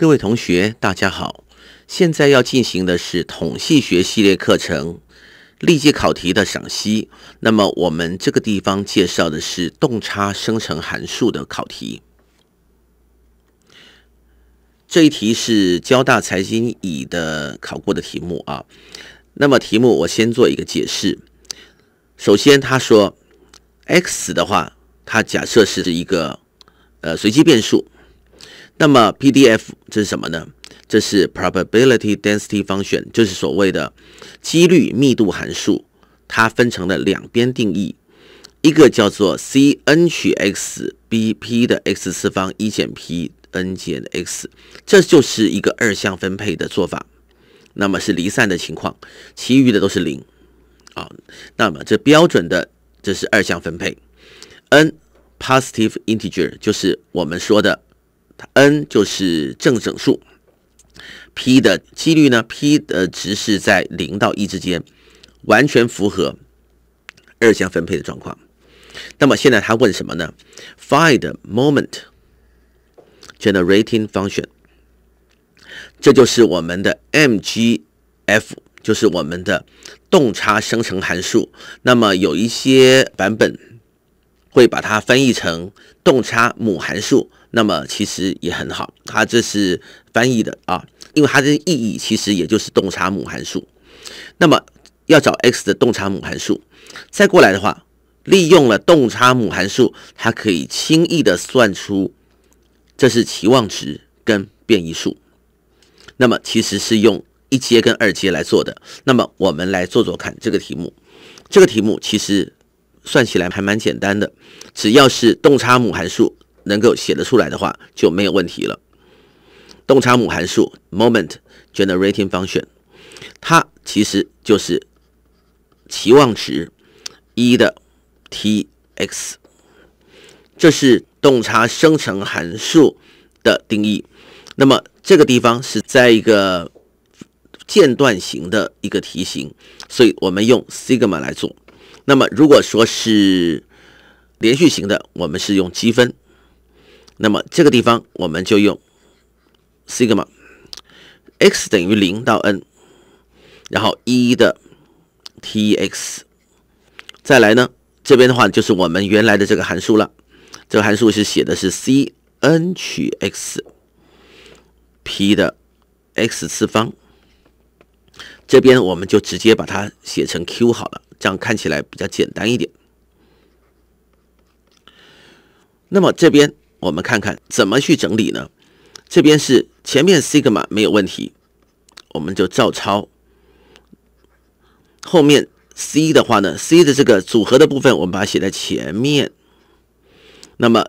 各位同学，大家好！现在要进行的是统计学系列课程历届考题的赏析。那么，我们这个地方介绍的是动差生成函数的考题。这一题是交大财经乙的考过的题目啊。那么，题目我先做一个解释。首先，他说 x 的话，它假设是一个呃随机变数，那么，PDF 这是什么呢？这是 probability density function，就是所谓的几率密度函数。它分成了两边定义，一个叫做 Cn 取 xbp 的 x 次方一减 p n 减 x，这就是一个二项分配的做法。那么是离散的情况，其余的都是零啊。那么这标准的这是二项分配，n positive integer 就是我们说的。n 就是正整数，p 的几率呢？p 的值是在零到一之间，完全符合二项分配的状况。那么现在他问什么呢？Find moment generating function，这就是我们的 MGF，就是我们的动差生成函数。那么有一些版本会把它翻译成动差母函数。那么其实也很好，它这是翻译的啊，因为它的意义其实也就是洞察母函数。那么要找 x 的洞察母函数，再过来的话，利用了洞察母函数，它可以轻易的算出这是期望值跟变异数。那么其实是用一阶跟二阶来做的。那么我们来做做看这个题目，这个题目其实算起来还蛮简单的，只要是洞察母函数。能够写得出来的话就没有问题了。洞察母函数 （moment generating function） 它其实就是期望值一的 t x，这是洞察生成函数的定义。那么这个地方是在一个间断型的一个题型，所以我们用 sigma 来做。那么如果说是连续型的，我们是用积分。那么这个地方我们就用西格玛 x 等于零到 n，然后一的 t x，再来呢这边的话就是我们原来的这个函数了，这个函数是写的是 C n 取 x p 的 x 次方，这边我们就直接把它写成 q 好了，这样看起来比较简单一点。那么这边。我们看看怎么去整理呢？这边是前面 sigma 没有问题，我们就照抄。后面 c 的话呢，c 的这个组合的部分我们把它写在前面。那么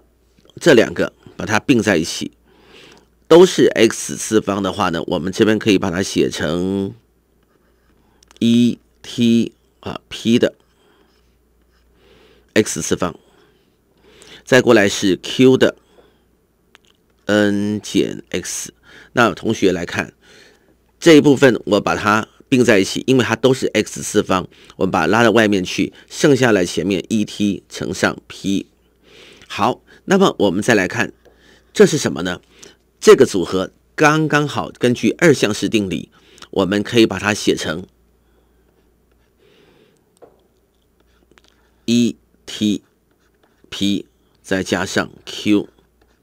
这两个把它并在一起，都是 x 次方的话呢，我们这边可以把它写成 e t 啊 p 的 x 次方。再过来是 q 的 n 减 x，那同学来看这一部分，我把它并在一起，因为它都是 x 次方，我们把它拉到外面去，剩下来前面 e t 乘上 p。好，那么我们再来看这是什么呢？这个组合刚刚好，根据二项式定理，我们可以把它写成 e t p。再加上 q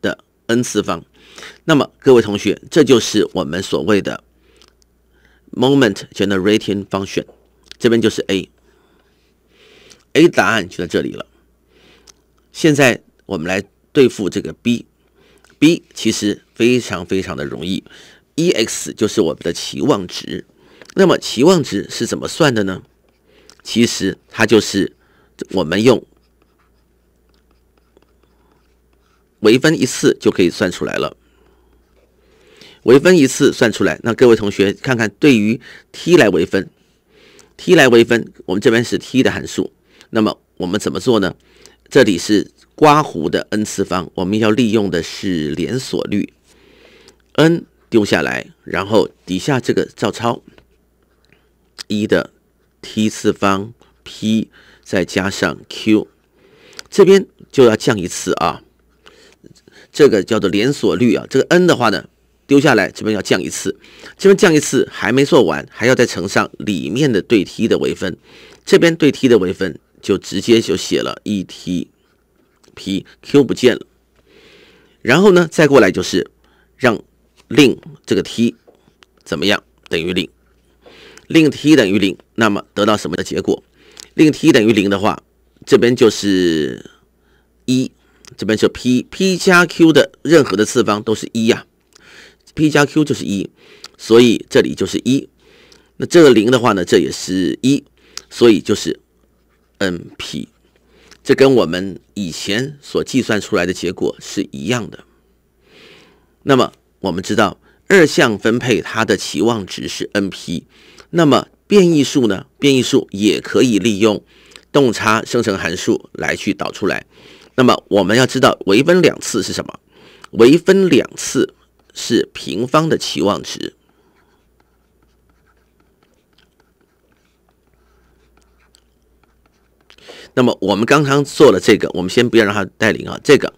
的 n 次方，那么各位同学，这就是我们所谓的 moment，g e n e rating function。这边就是 a，a 答案就在这里了。现在我们来对付这个 b，b 其实非常非常的容易，ex 就是我们的期望值。那么期望值是怎么算的呢？其实它就是我们用。微分一次就可以算出来了。微分一次算出来，那各位同学看看，对于 t 来微分，t 来微分，我们这边是 t 的函数，那么我们怎么做呢？这里是刮弧的 n 次方，我们要利用的是连锁率，n 丢下来，然后底下这个照抄，一的 t 次方 p 再加上 q，这边就要降一次啊。这个叫做连锁率啊，这个 n 的话呢，丢下来这边要降一次，这边降一次还没做完，还要再乘上里面的对 t 的微分，这边对 t 的微分就直接就写了 e t p q 不见了，然后呢，再过来就是让令这个 t 怎么样等于零，令 t 等于零，那么得到什么的结果？令 t 等于零的话，这边就是一。这边是 p，p 加 q 的任何的次方都是一呀，p 加 q 就是一，所以这里就是一。那这个零的话呢，这也是一，所以就是 n p。这跟我们以前所计算出来的结果是一样的。那么我们知道二项分配它的期望值是 n p，那么变异数呢？变异数也可以利用洞察生成函数来去导出来。那么我们要知道微分两次是什么？微分两次是平方的期望值。那么我们刚刚做了这个，我们先不要让它带领啊，这个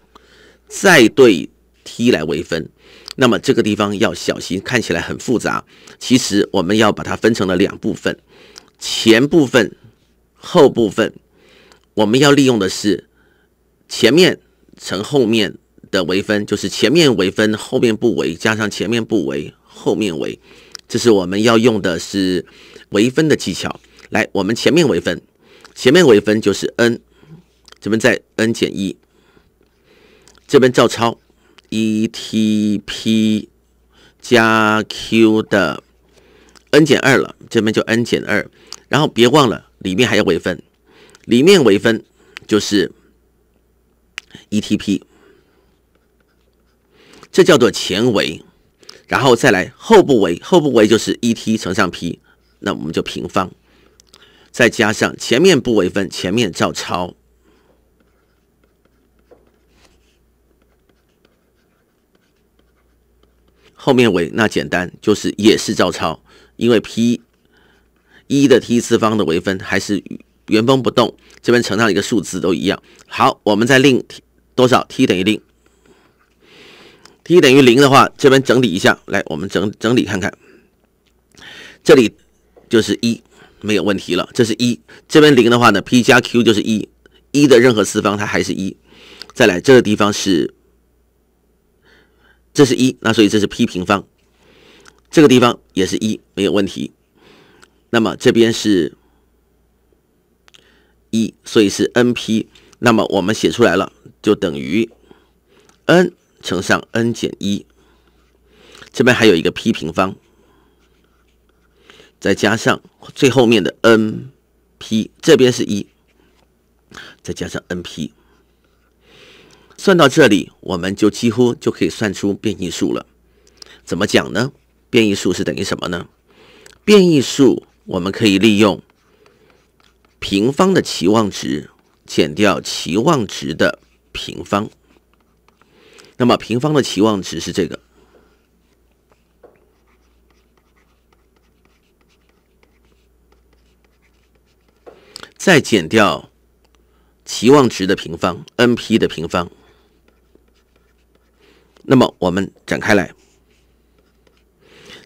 再对 t 来微分。那么这个地方要小心，看起来很复杂，其实我们要把它分成了两部分，前部分、后部分，我们要利用的是。前面乘后面的微分，就是前面微分，后面不微，加上前面不微，后面微，这是我们要用的是微分的技巧。来，我们前面微分，前面微分就是 n，这边在 n 减一，这边照抄 e t p 加 q 的 n 减二了，这边就 n 减二，然后别忘了里面还要微分，里面微分就是。e t p，这叫做前维，然后再来后部维，后部维就是 e t 乘上 p，那我们就平方，再加上前面部维分，前面照抄，后面为那简单就是也是照抄，因为 p 一的 t 次方的微分还是原封不动，这边乘上一个数字都一样。好，我们再令。多少？t 等于零，t 等于零的话，这边整理一下。来，我们整整理看看，这里就是一，没有问题了。这是一，这边零的话呢，p 加 q 就是一，一的任何次方它还是一。再来这个地方是，这是一，那所以这是 p 平方，这个地方也是一，没有问题。那么这边是一，所以是 n p。那么我们写出来了，就等于 n 乘上 n 减一，这边还有一个 p 平方，再加上最后面的 n p，这边是一，再加上 n p，算到这里，我们就几乎就可以算出变异数了。怎么讲呢？变异数是等于什么呢？变异数我们可以利用平方的期望值。减掉期望值的平方，那么平方的期望值是这个，再减掉期望值的平方 n p 的平方，那么我们展开来，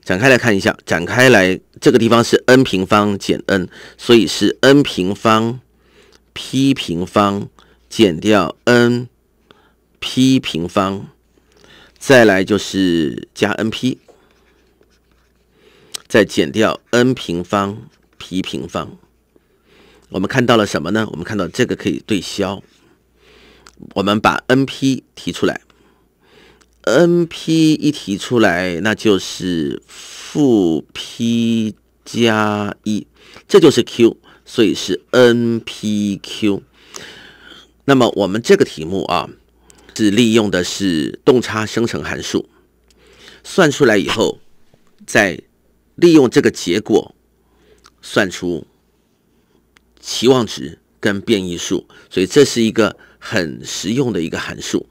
展开来看一下，展开来这个地方是 n 平方减 n，所以是 n 平方。p 平方减掉 n p 平方，再来就是加 n p，再减掉 n 平方 p 平方。我们看到了什么呢？我们看到这个可以对消。我们把 n p 提出来，n p 一提出来，那就是负 p 加一，这就是 q。所以是 n p q。那么我们这个题目啊，是利用的是动差生成函数，算出来以后，再利用这个结果算出期望值跟变异数。所以这是一个很实用的一个函数。